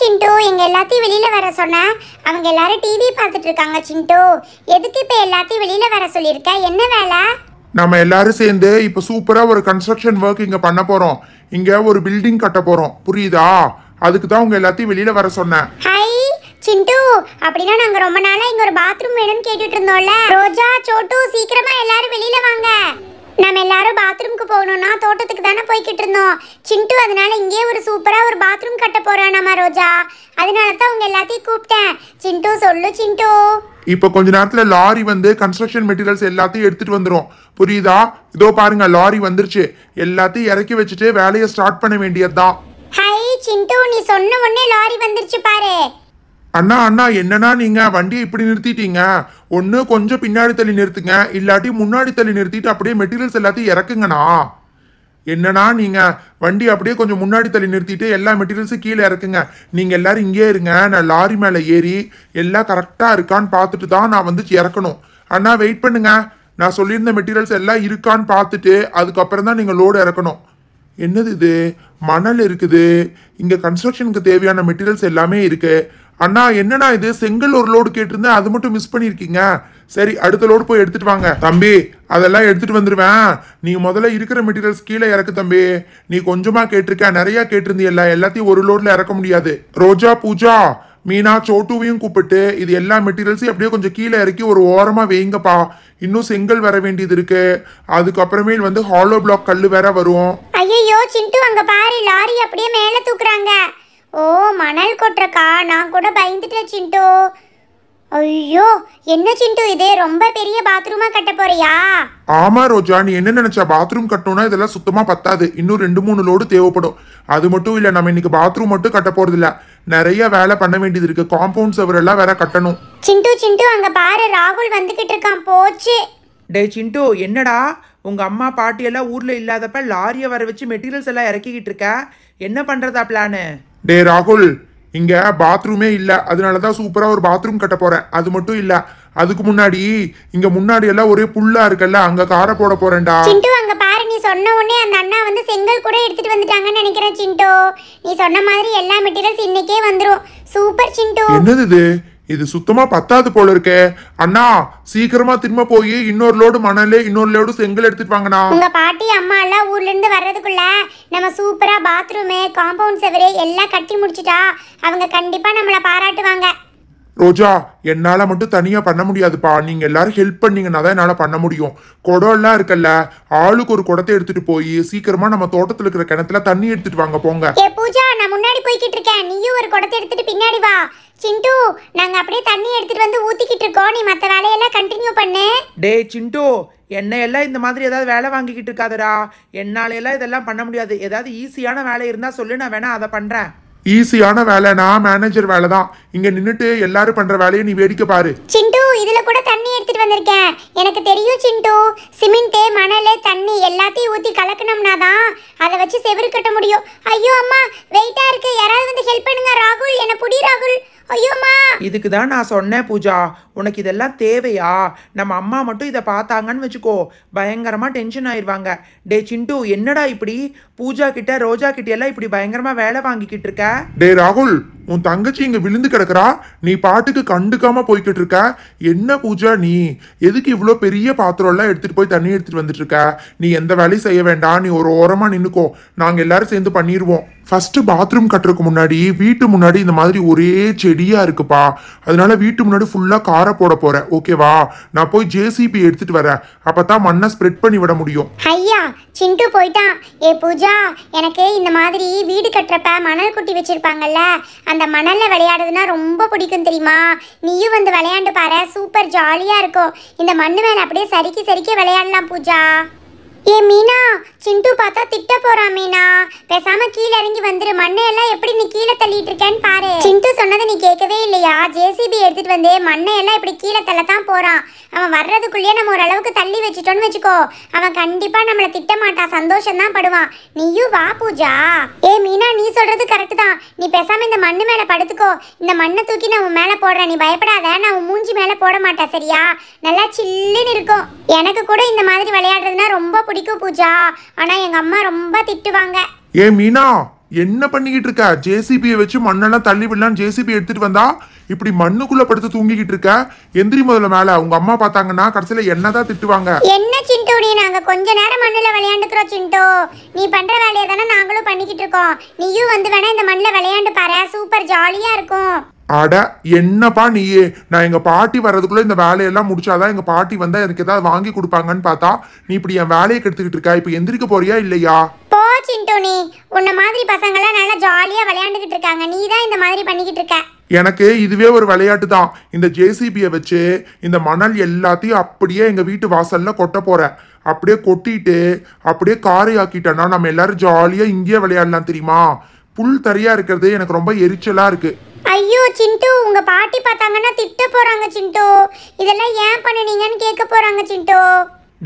சிண்டோ எங்கள் எல்லாத்தையும் வெளியில் வர சொன்னேன் அவங்க எல்லாரும் டிவி பார்த்துட்டு இருக்காங்க சிண்டோ எதுக்கு இப்போ எல்லாத்தையும் வெளியில் வர சொல்லியிருக்க என்ன வேலை நம்ம எல்லாரும் சேர்ந்து இப்போ சூப்பராக ஒரு கன்ஸ்ட்ரக்ஷன் ஒர்க் இங்கே பண்ண போகிறோம் இங்கே ஒரு பில்டிங் கட்ட போகிறோம் புரியுதா அதுக்கு தான் உங்கள் எல்லாத்தையும் வெளியில் வர சொன்னேன் ஹாய் சிண்டு அப்படின்னா நாங்கள் ரொம்ப நாளாக இங்கே ஒரு பாத்ரூம் வேணும்னு கேட்டுட்டு இருந்தோம்ல ரோஜா சோட்டு சீக்கிரமாக எல்லாரும் வெளியில் வாங்க நம்ம எல்லாரும் பாத்ரூம்க்கு போகணும்னா தோட்டத்துக்கு தானே போய்கிட்டு இருந்தோம் சிண்டு அதனால இங்கேயே ஒரு சூப்பராக ஒரு பாத்ரூம் கட்ட போறான் நம்ம ரோஜா அதனால தான் அவங்க எல்லாத்தையும் கூப்பிட்டேன் சிண்டு சொல்லு சிண்டு இப்போ கொஞ்ச நேரத்துல லாரி வந்து கன்ஸ்ட்ரக்ஷன் மெட்டீரியல்ஸ் எல்லாத்தையும் எடுத்துட்டு வந்துடும் புரியுதா இதோ பாருங்க லாரி வந்துருச்சு எல்லாத்தையும் இறக்கி வச்சுட்டு வேலையை ஸ்டார்ட் பண்ண வேண்டியதுதான் ஹை சிண்டு நீ சொன்ன உடனே லாரி வந்துருச்சு பாரு அண்ணா அண்ணா என்னண்ணா நீங்கள் வண்டியை இப்படி நிறுத்திட்டீங்க ஒன்று கொஞ்சம் பின்னாடி தள்ளி நிறுத்துங்க இல்லாட்டி முன்னாடி தள்ளி நிறுத்திட்டு அப்படியே மெட்டீரியல்ஸ் எல்லாத்தையும் இறக்குங்கண்ணா என்னன்னா நீங்கள் வண்டி அப்படியே கொஞ்சம் முன்னாடி தள்ளி நிறுத்திட்டு எல்லா மெட்டீரியல்ஸும் கீழே இறக்குங்க நீங்கள் எல்லாரும் இங்கே இருங்க நான் லாரி மேலே ஏறி எல்லாம் கரெக்டாக இருக்கான்னு பார்த்துட்டு தான் நான் வந்து இறக்கணும் அண்ணா வெயிட் பண்ணுங்க நான் சொல்லியிருந்த மெட்டீரியல்ஸ் எல்லாம் இருக்கான்னு பார்த்துட்டு அதுக்கப்புறம் தான் நீங்கள் லோடு இறக்கணும் என்னது இது மணல் இருக்குது இங்கே கன்ஸ்ட்ரக்ஷனுக்கு தேவையான மெட்டீரியல்ஸ் எல்லாமே இருக்குது அண்ணா என்னடா இது செங்கல் ஒரு லோடு கேட்டிருந்தேன் அது மட்டும் மிஸ் பண்ணியிருக்கீங்க சரி அடுத்த லோடு போய் எடுத்துட்டு வாங்க தம்பி அதெல்லாம் எடுத்துட்டு வந்துடுவேன் நீ முதல்ல இருக்கிற மெட்டீரியல்ஸ் கீழே இறக்கு தம்பி நீ கொஞ்சமா கேட்டிருக்க நிறைய கேட்டிருந்தியெல்லாம் எல்லாத்தையும் ஒரு லோட்ல இறக்க முடியாது ரோஜா பூஜா மீனா சோட்டுவையும் கூப்பிட்டு இது எல்லா மெட்டீரியல்ஸையும் அப்படியே கொஞ்சம் கீழே இறக்கி ஒரு ஓரமாக வேங்கப்பா இன்னும் செங்கல் வர வேண்டியது இருக்கு அதுக்கப்புறமே வந்து ஹாலோ பிளாக் கல் வேற வரும் ஐயோ சிண்டு அங்க பாரு லாரி அப்படியே மேல தூக்குறாங்க ஓ மணல் கொட்டுறக்கா நான் கூட பயந்துட்டேன் சிண்டோ ஐயோ என்ன சிண்டு இது ரொம்ப பெரிய பாத்ரூமா கட்ட போறியா ஆமா ரோஜா நீ என்ன நினைச்சா பாத்ரூம் கட்டணும்னா இதெல்லாம் சுத்தமா பத்தாது இன்னும் ரெண்டு மூணு லோடு தேவைப்படும் அது மட்டும் இல்ல நம்ம இன்னைக்கு பாத்ரூம் மட்டும் கட்ட போறது இல்ல நிறைய வேலை பண்ண வேண்டியது இருக்கு காம்பவுண்ட் சவர் எல்லாம் வேற கட்டணும் சிண்டு சிண்டு அங்க பாரு ராகுல் வந்துகிட்டு இருக்கான் போச்சு டே சிண்டு என்னடா உங்கள் அம்மா பாட்டியெல்லாம் ஊரில் இல்லாதப்ப லாரியை வர வச்சு மெட்டீரியல்ஸ் எல்லாம் இறக்கிக்கிட்டு இருக்க என்ன பண்ணுறதா பிளானு டே ராகுல் இங்க பாத்ரூமே இல்லை அதனால தான் சூப்பராக ஒரு பாத்ரூம் கட்ட போறேன் அது மட்டும் இல்லை அதுக்கு முன்னாடி இங்க முன்னாடி எல்லாம் ஒரே புல்லா இருக்குல்ல அங்க காரை போட போறேன்டா சிண்டு அங்க பாரு நீ சொன்ன உடனே அந்த அண்ணா வந்து செங்கல் கூட எடுத்துட்டு வந்துட்டாங்கன்னு நினைக்கிறேன் சிண்டு நீ சொன்ன மாதிரி எல்லா மெட்டீரியல்ஸ் இன்னைக்கே வந்துரும் சூப்பர் சிண்டு என்னது இது இது சுத்தமா பத்தாது போல இருக்கே அண்ணா சீக்கிரமா திரும்ப போய் இன்னொரு லோடு மணல் இன்னொரு லோடு செங்கல் எடுத்துட்டு வாங்கண்ணா உங்க பாட்டி அம்மா எல்லாம் ஊர்ல இருந்து வர்றதுக்குள்ள நம்ம சூப்பரா பாத்ரூமு காம்பவுண்ட் செவரு எல்லாம் கட்டி முடிச்சிட்டா அவங்க கண்டிப்பா நம்மள பாராட்டுவாங்க ரோஜா என்னால் மட்டும் தனியாக பண்ண முடியாதுப்பா நீங்கள் எல்லாரும் ஹெல்ப் பண்ணீங்கன்னா தான் என்னால் பண்ண முடியும் குடம்லாம் இருக்கல்ல ஆளுக்கு ஒரு குடத்தை எடுத்துட்டு போய் சீக்கிரமா நம்ம தோட்டத்தில் இருக்கிற கிணத்துல தண்ணி எடுத்துட்டு வாங்க போங்க பூஜா நான் முன்னாடி போய்கிட்டு இருக்கேன் நீயும் ஒரு குடத்தை எடுத்துட்டு பின்னாடி வா சிண்டு நாங்க அப்படியே தண்ணி எடுத்துட்டு வந்து ஊத்திக்கிட்டு இருக்கோம் நீ மத்த வேலையெல்லாம் கண்டினியூ பண்ணு டேய் சிண்டு என்ன எல்லாம் இந்த மாதிரி ஏதாவது வேலை வாங்கிக்கிட்டு இருக்காதடா என்னால எல்லாம் இதெல்லாம் பண்ண முடியாது ஏதாவது ஈஸியான வேலை இருந்தா சொல்லு நான் வேணா அதை பண்றேன் ஈஸியான வேலை நான் மேனேஜர் வேலை தான் இங்க நின்னுட்டு எல்லாரும் பண்ற வேலையை நீ வேடிக்கை பாரு சிண்டு இதுல கூட தண்ணி எடுத்துட்டு வந்திருக்கேன் எனக்கு தெரியும் சிண்டு சிமெண்ட் மணல் தண்ணி எல்லாத்தையும் ஊத்தி கலக்கணும்னா தான் அதை வச்சு செவரு கட்ட முடியும் ஐயோ அம்மா வெயிட்டா இருக்கு யாராவது வந்து ஹெல்ப் பண்ணுங்க ராகுல் என்ன புடி ராகுல் ஐயோமா இதுக்கு தான் நான் சொன்னேன் பூஜா உனக்கு இதெல்லாம் தேவையா நம்ம அம்மா மட்டும் இதை பார்த்தாங்கன்னு வச்சுக்கோ பயங்கரமாக டென்ஷன் ஆயிடுவாங்க டே சிண்டு என்னடா இப்படி பூஜா கிட்ட ரோஜா கிட்ட எல்லாம் இப்படி பயங்கரமாக வேலை வாங்கிக்கிட்டு இருக்க டே ராகுல் உன் தங்கச்சி இங்கே விழுந்து கிடக்குறா நீ பாட்டுக்கு கண்டுக்காம போய்கிட்டு இருக்க என்ன பூஜா நீ எதுக்கு இவ்வளோ பெரிய பாத்திரம் எல்லாம் எடுத்துட்டு போய் தண்ணி எடுத்துட்டு வந்துட்டு இருக்க நீ எந்த வேலையும் செய்ய வேண்டாம் நீ ஒரு ஓரமாக நின்னுக்கோ நாங்கள் எல்லாரும் சேர்ந்து பண்ணிடுவோம் ஃபஸ்ட்டு பாத்ரூம் கட்டுறதுக்கு முன்னாடி வீட்டு முன்னாடி இந்த மாதிரி ஒரே செடியாக இருக்குப்பா அதனால வீட்டு முன்னாடி ஃபுல்லாக காரை போட போகிறேன் ஓகேவா நான் போய் ஜேசிபி எடுத்துட்டு வரேன் அப்போ தான் மண்ணை ஸ்ப்ரெட் பண்ணி விட முடியும் ஐயா சிண்டு போயிட்டான் ஏ பூஜா எனக்கு இந்த மாதிரி வீடு கட்டுறப்ப மணல் குட்டி வச்சுருப்பாங்கல்ல அந்த மணலில் விளையாடுறதுனா ரொம்ப பிடிக்கும் தெரியுமா நீயும் வந்து விளையாண்டு பாரு சூப்பர் ஜாலியாக இருக்கும் இந்த மண் மேலே அப்படியே சரிக்கி சரிக்கே விளையாடலாம் பூஜா ஏ மீனா சிண்டு பார்த்தா திட்ட போறா மீனா பேசாம கீழ இறங்கி வந்துரு மண்ணை எல்லாம் எப்படி நீ கீழே தள்ளிட்டு இருக்கேன்னு பாரு சிண்டு சொன்னதை நீ கேட்கவே இல்லையா ஜேசிபி எடுத்துட்டு வந்து மண்ணை எல்லாம் இப்படி கீழே தள்ளத்தான் போறான் அவன் வர்றதுக்குள்ளேயே நம்ம ஓரளவுக்கு தள்ளி வச்சிட்டோன்னு வச்சுக்கோ அவன் கண்டிப்பா நம்மள திட்ட மாட்டான் சந்தோஷம் படுவான் நீயும் வா பூஜா ஏ மீனா நீ சொல்றது கரெக்ட் தான் நீ பேசாம இந்த மண்ணு மேல படுத்துக்கோ இந்த மண்ணை தூக்கி நான் உன் மேல போடுறேன் நீ பயப்படாத நான் உன் மூஞ்சி மேல போட மாட்டேன் சரியா நல்லா சில்லுன்னு இருக்கும் எனக்கு கூட இந்த மாதிரி விளையாடுறதுன்னா ரொம்ப பிடிக்கும் பூஜா ஆனா எங்க அம்மா ரொம்ப திட்டுவாங்க ஏ மீனா என்ன பண்ணிக்கிட்டு இருக்க ஜேசிபியை வச்சு மண்ணெல்லாம் தள்ளி விடலாம் ஜேசிபி எடுத்துட்டு வந்தா இப்படி மண்ணுக்குள்ள படுத்து தூங்கிக்கிட்டு இருக்க எந்திரி முதல்ல மேல உங்க அம்மா பார்த்தாங்கன்னா கடைசியில என்னதான் திட்டுவாங்க என்ன சிண்டு நீ நாங்க கொஞ்ச நேரம் மண்ணுல விளையாண்டுக்கிறோம் சிண்டு நீ பண்ற வேலையை தானே நாங்களும் பண்ணிக்கிட்டு இருக்கோம் நீயும் வந்து வேணா இந்த மண்ணுல விளையாண்டு பாரு சூப்பர் ஜாலியா இருக்கும் அட என்னப்பா நீயே நான் எங்கள் பாட்டி வர்றதுக்குள்ளே இந்த வேலையெல்லாம் முடிச்சாதான் எங்கள் பாட்டி வந்தால் எனக்கு ஏதாவது வாங்கி கொடுப்பாங்கன்னு பார்த்தா நீ இப்படி என் வேலையை கெடுத்துக்கிட்டு இருக்கா இப்போ எந்திரிக்க போறியா இல்லையா போ சிண்டோனி உன்ன மாதிரி பசங்களாம் நல்லா ஜாலியாக விளையாண்டுக்கிட்டு இருக்காங்க நீ தான் இந்த மாதிரி பண்ணிக்கிட்டு இருக்க எனக்கு இதுவே ஒரு விளையாட்டு தான் இந்த ஜேசிபியை வச்சு இந்த மணல் எல்லாத்தையும் அப்படியே எங்கள் வீட்டு வாசலில் கொட்ட போகிறேன் அப்படியே கொட்டிட்டு அப்படியே காரை ஆக்கிட்டேன்னா நம்ம எல்லாரும் ஜாலியாக இங்கேயே விளையாடலாம் தெரியுமா புல் தரையாக இருக்கிறது எனக்கு ரொம்ப எரிச்சலாக இருக்குது ஐயோ சிண்டு உங்கள் பாட்டி பார்த்தாங்கன்னா திட்ட போகிறாங்க சிண்டு இதெல்லாம் ஏன் பண்ணுனீங்கன்னு கேட்க போகிறாங்க சிண்டு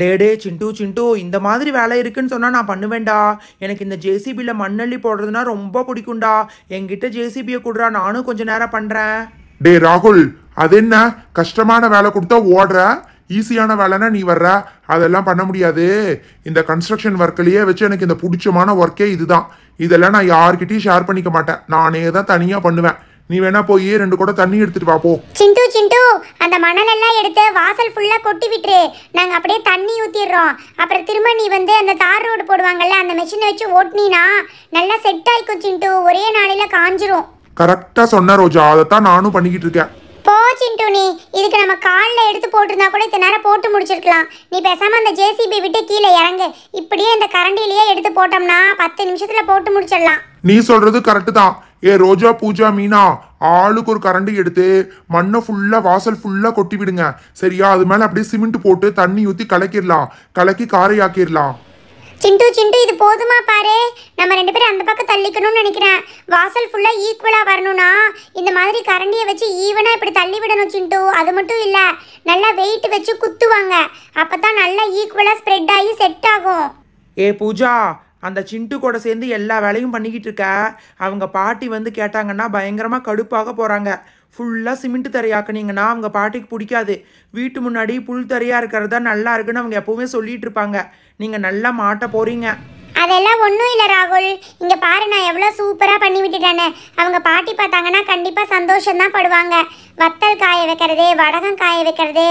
டே டே சிண்டு சிண்டு இந்த மாதிரி வேலை இருக்குன்னு சொன்னால் நான் பண்ணுவேண்டா எனக்கு இந்த ஜேசிபியில் மண்ணள்ளி போடுறதுனா ரொம்ப பிடிக்கும்டா என்கிட்ட ஜேசிபியை கொடுறா நானும் கொஞ்ச நேரம் பண்ணுறேன் டே ராகுல் அது என்ன கஷ்டமான வேலை கொடுத்தா ஓடுற ஈஸியான வேலைனா நீ வர்ற அதெல்லாம் பண்ண முடியாது இந்த கன்ஸ்ட்ரக்ஷன் ஒர்க்லேயே வச்சு எனக்கு இந்த பிடிச்சமான ஒர்க்கே இதுதான் இதெல்லாம் நான் யார்கிட்டையும் ஷேர் பண்ணிக்க மாட்டேன் நானே தான் தனியாக பண்ணுவேன் நீ வேணா போய் ரெண்டு கூட தண்ணி எடுத்துட்டு வா போ சிண்டு சிண்டு அந்த மணல் எல்லாம் எடுத்து வாசல் ஃபுல்லா கொட்டி விட்டுரு நாங்க அப்படியே தண்ணி ஊத்திடுறோம் அப்புறம் திரும்ப நீ வந்து அந்த தார் ரோடு போடுவாங்கல்ல அந்த மிஷினை வச்சு ஓட்டினா நல்லா செட் ஆயிக்கும் சிண்டு ஒரே நாளையில காஞ்சிரும் கரெக்டா சொன்ன ரோஜா அதைத்தான் நானும் பண்ணிக்கிட்டு இருக்கேன் போ சிண்டு நீ இதுக்கு நம்ம காலில் எடுத்து போட்டிருந்தா கூட இத்தனை நேரம் போட்டு முடிச்சிருக்கலாம் நீ பேசாம அந்த ஜேசிபி விட்டு கீழே இறங்கு இப்படியே இந்த கரண்டிலேயே எடுத்து போட்டோம்னா பத்து நிமிஷத்துல போட்டு முடிச்சிடலாம் நீ சொல்றது கரெக்டு தான் ஏ ரோஜா பூஜா மீனா ஆளுக்கு ஒரு கரண்டி எடுத்து மண்ணை ஃபுல்லாக வாசல் ஃபுல்லாக கொட்டி விடுங்க சரியா அது மேலே அப்படியே சிமெண்ட் போட்டு தண்ணி ஊற்றி கலக்கிடலாம் கலக்கி காரையாக்கிடலாம் சிண்டு சிண்டு இது போதுமா பாரு நம்ம ரெண்டு பேரும் அந்த பக்கம் தள்ளிக்கணும்னு நினைக்கிறேன் வாசல் ஃபுல்லாக ஈக்குவலாக வரணும்னா இந்த மாதிரி கரண்டியை வச்சு ஈவனாக இப்படி தள்ளி விடணும் சிண்டு அது மட்டும் இல்லை நல்லா வெயிட் வச்சு குத்துவாங்க அப்போ தான் நல்லா ஈக்குவலாக ஸ்ப்ரெட் ஆகி செட் ஆகும் ஏ பூஜா அந்த சிண்டு கூட சேர்ந்து எல்லா வேலையும் பண்ணிக்கிட்டு இருக்க அவங்க பாட்டி வந்து கேட்டாங்கன்னா பயங்கரமாக கடுப்பாக போகிறாங்க ஃபுல்லாக சிமெண்ட் தரையாக்குனீங்கன்னா அவங்க பாட்டிக்கு பிடிக்காது வீட்டு முன்னாடி புல் தரையாக இருக்கிறதா நல்லா இருக்குன்னு அவங்க எப்போவுமே சொல்லிகிட்டு இருப்பாங்க நீங்கள் நல்லா மாட்ட போகிறீங்க அதெல்லாம் ஒன்றும் இல்லை ராகுல் இங்கே பாரு நான் எவ்வளோ சூப்பராக பண்ணி விட்டுட்டேன்னு அவங்க பாட்டி பார்த்தாங்கன்னா கண்டிப்பாக சந்தோஷம்தான் படுவாங்க வத்தல் காய வைக்கிறது வடகம் காய வைக்கிறது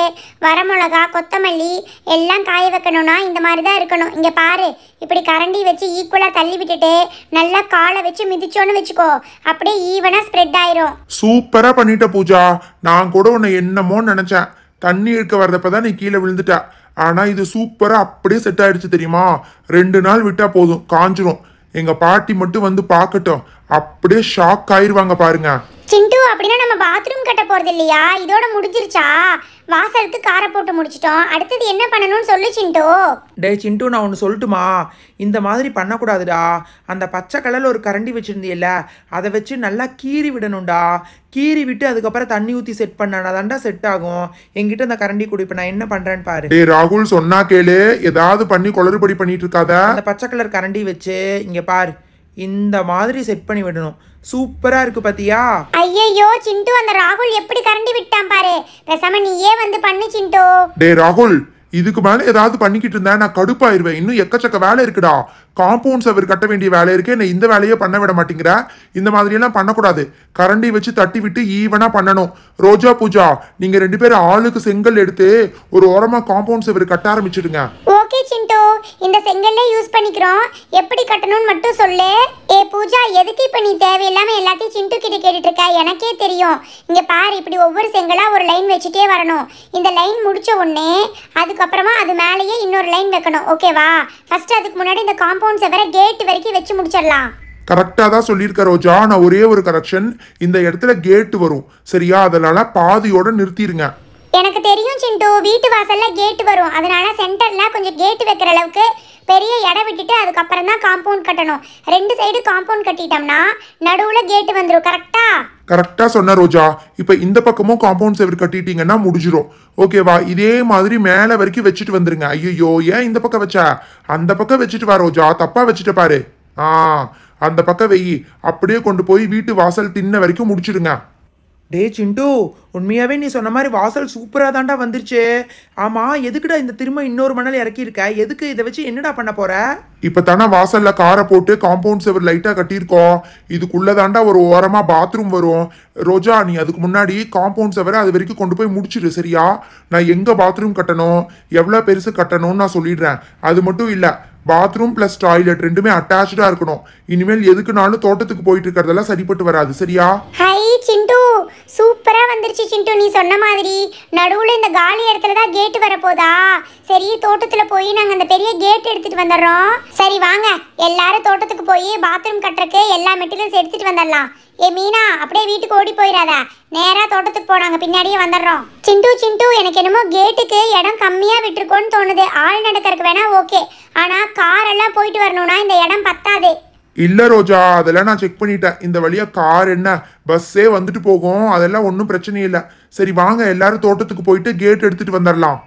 வரமிளகா கொத்தமல்லி எல்லாம் காய வைக்கணும்னா இந்த மாதிரி தான் இருக்கணும் இங்கே பாரு இப்படி கரண்டி வச்சு ஈக்குவலாக தள்ளி விட்டுட்டு நல்லா காலை வச்சு மிதிச்சோன்னு வச்சுக்கோ அப்படியே ஈவனாக ஸ்ப்ரெட் ஆயிரும் சூப்பராக பண்ணிட்ட பூஜா நான் கூட உன்னை என்னமோ நினச்சேன் தண்ணி இருக்க வர்றப்ப தான் நீ கீழே விழுந்துட்டா ஆனால் இது சூப்பராக அப்படியே செட் ஆயிடுச்சு தெரியுமா ரெண்டு நாள் விட்டால் போதும் காஞ்சிரும் எங்கள் பாட்டி மட்டும் வந்து பார்க்கட்டும் அப்படியே ஷாக் ஆயிருவாங்க பாருங்க சிண்டு அப்படின்னா நம்ம பாத்ரூம் கட்ட போறது இல்லையா இதோட முடிஞ்சிருச்சா வாசலுக்கு காரை போட்டு முடிச்சிட்டோம் அடுத்தது என்ன பண்ணணும்னு சொல்லு சிண்டு டே சிண்டு நான் ஒன்று சொல்லட்டுமா இந்த மாதிரி பண்ணக்கூடாதுடா அந்த பச்சை கலரில் ஒரு கரண்டி வச்சுருந்தியல்ல அதை வச்சு நல்லா கீறி விடணும்டா கீறி விட்டு அதுக்கப்புறம் தண்ணி ஊற்றி செட் பண்ணாதான்டா செட் ஆகும் எங்கிட்ட அந்த கரண்டி கொடு இப்போ நான் என்ன பண்ணுறேன்னு பாரு டே ராகுல் சொன்னா கேளு ஏதாவது பண்ணி குளறுபடி பண்ணிட்டு இருக்காத அந்த பச்சை கலர் கரண்டி வச்சு இங்கே பாரு இந்த மாதிரி செட் பண்ணி விடணும் சூப்பரா இருக்கு பாத்தியா ஐயோ சிண்டு அந்த ராகுல் எப்படி கரண்டி விட்டான் பாரு பேசாம நீயே வந்து பண்ணு சிண்டு டே ராகுல் இதுக்கு மேல ஏதாவது பண்ணிக்கிட்டு இருந்தா நான் கடுப்பாயிருவேன் இன்னும் எக்கச்சக்க வேலை இருக்குடா காம்பவுண்ட் சவர் கட்ட வேண்டிய வேலை இருக்கு என்ன இந்த வேலையே பண்ண விட மாட்டேங்கிற இந்த மாதிரி எல்லாம் பண்ணக்கூடாது கரண்டி வச்சு தட்டி விட்டு ஈவனா பண்ணணும் ரோஜா பூஜா நீங்க ரெண்டு பேரும் ஆளுக்கு செங்கல் எடுத்து ஒரு ஓரமா காம்பவுண்ட் சவர் கட்ட ஆரம்பிச்சிடுங்க ஓகே சிண்டு இந்த செங்கல்லே யூஸ் பண்ணிக்கிறோம் எப்படி கட்டணும்னு மட்டும் சொல்லு ஏ பூஜா எதுக்கு இப்போ நீ தேவையில்லாம எல்லாத்தையும் சிண்டு கிட்ட கேட்டுட்டு இருக்க எனக்கே தெரியும் இங்க பாரு இப்படி ஒவ்வொரு செங்கலா ஒரு லைன் வச்சுட்டே வரணும் இந்த லைன் முடிச்ச உடனே அதுக்கப்புறமா அது மேலேயே இன்னொரு லைன் வைக்கணும் ஓகேவா ஃபர்ஸ்ட் அதுக்கு முன்னாடி இந்த காம்பவுண்ட் செவர கேட் வரைக்கும் வச்சு முடிச்சிடலாம் கரெக்டாக தான் சொல்லியிருக்க ரோஜா நான் ஒரே ஒரு கரெக்ஷன் இந்த இடத்துல கேட்டு வரும் சரியா அதனால பாதியோட நிறுத்திடுங்க எனக்கு தெரியும் சிண்டு வீட்டு வாசல்ல கேட் வரும் அதனால சென்டர்ல கொஞ்சம் கேட் வைக்கிற அளவுக்கு பெரிய இடம் விட்டுட்டு அதுக்கப்புறம் தான் காம்பவுண்ட் கட்டணும் ரெண்டு சைடு காம்பவுண்ட் கட்டிட்டோம்னா நடுவுல கேட் வந்துடும் கரெக்டா கரெக்டா சொன்ன ரோஜா இப்ப இந்த பக்கமும் காம்பவுண்ட் செவர் கட்டிட்டீங்கன்னா முடிஞ்சிடும் ஓகேவா இதே மாதிரி மேல வரைக்கும் வச்சுட்டு வந்துருங்க ஐயோ ஏன் இந்த பக்கம் வச்சா அந்த பக்கம் வச்சுட்டு வா ரோஜா தப்பா வச்சுட்டு பாரு ஆ அந்த பக்கம் வெயி அப்படியே கொண்டு போய் வீட்டு வாசல் தின்ன வரைக்கும் முடிச்சிடுங்க டே சிண்டு உண்மையாகவே நீ சொன்ன மாதிரி வாசல் சூப்பராக தாண்டா வந்துருச்சு ஆமாம் எதுக்குடா இந்த திரும்ப இன்னொரு மணல் இறக்கியிருக்க எதுக்கு இதை வச்சு என்னடா பண்ண போற இப்போ தானே வாசலில் காரை போட்டு காம்பவுண்ட் செவர் லைட்டாக கட்டியிருக்கோம் இதுக்குள்ளே தாண்டா ஒரு ஓரமாக பாத்ரூம் வரும் ரோஜா நீ அதுக்கு முன்னாடி காம்பவுண்ட் செவரை அது வரைக்கும் கொண்டு போய் முடிச்சிடு சரியா நான் எங்கே பாத்ரூம் கட்டணும் எவ்வளோ பெருசு கட்டணும்னு நான் சொல்லிடுறேன் அது மட்டும் இல்லை பாத்ரூம் ப்ளஸ் டாய்லெட் ரெண்டுமே அட்டாச்சாக இருக்கணும் இனிமேல் எதுக்குனாலும் தோட்டத்துக்கு போயிட்டு இருக்கிறதெல்லாம் சரிப்பட்டு வராது சரியா ஹை சிண்டு சூப்பராக வந்துருச்சு சிண்டு நீ சொன்ன மாதிரி நடுவில் இந்த காலி இடத்துல தான் கேட்டு வரப்போதா சரி தோட்டத்தில் போய் நாங்கள் அந்த பெரிய கேட் எடுத்துகிட்டு வந்துடுறோம் சரி வாங்க எல்லாரும் தோட்டத்துக்கு போய் பாத்ரூம் கட்டுறக்கு எல்லா மெட்டீரியல்ஸ் எடுத்துகிட்டு வந்துடலாம் ஏ மீனா அப்படியே வீட்டுக்கு ஓடி போயிடாத நேராக தோட்டத்துக்கு போனாங்க பின்னாடியே வந்துடுறோம் சிண்டு சிண்டு எனக்கு என்னமோ கேட்டுக்கு இடம் கம்மியாக விட்டுருக்கோன்னு தோணுது ஆள் நடக்கிறதுக்கு வேணா ஓகே ஆனால் காரெல்லாம் போயிட்டு வரணும்னா இந்த இடம் பத்தாது இல்லை ரோஜா அதெல்லாம் நான் செக் பண்ணிட்டேன் இந்த வழியாக கார் என்ன பஸ்ஸே வந்துட்டு போகும் அதெல்லாம் ஒன்றும் பிரச்சனை இல்லை சரி வாங்க எல்லாரும் தோட்டத்துக்கு போயிட்டு கேட் எடுத்துகிட்டு வந்துடலாம்